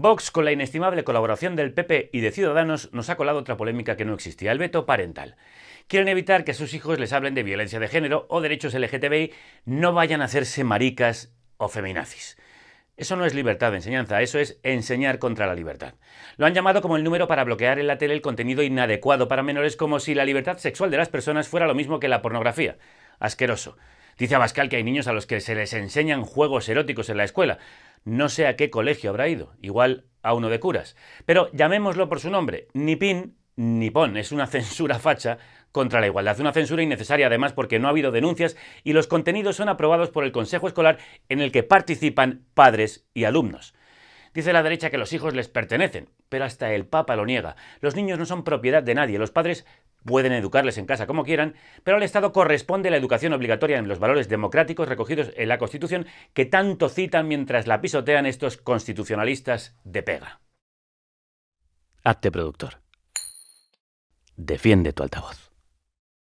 Vox, con la inestimable colaboración del PP y de Ciudadanos, nos ha colado otra polémica que no existía, el veto parental. Quieren evitar que a sus hijos les hablen de violencia de género o derechos LGTBI, no vayan a hacerse maricas o feminazis. Eso no es libertad de enseñanza, eso es enseñar contra la libertad. Lo han llamado como el número para bloquear en la tele el contenido inadecuado para menores como si la libertad sexual de las personas fuera lo mismo que la pornografía. Asqueroso. Dice Abascal que hay niños a los que se les enseñan juegos eróticos en la escuela. No sé a qué colegio habrá ido, igual a uno de curas. Pero llamémoslo por su nombre, ni pin ni pon, es una censura facha contra la igualdad, una censura innecesaria además porque no ha habido denuncias y los contenidos son aprobados por el Consejo Escolar en el que participan padres y alumnos. Dice la derecha que los hijos les pertenecen, pero hasta el Papa lo niega. Los niños no son propiedad de nadie, los padres pueden educarles en casa como quieran, pero al Estado corresponde la educación obligatoria en los valores democráticos recogidos en la Constitución que tanto citan mientras la pisotean estos constitucionalistas de pega. Hazte productor. Defiende tu altavoz.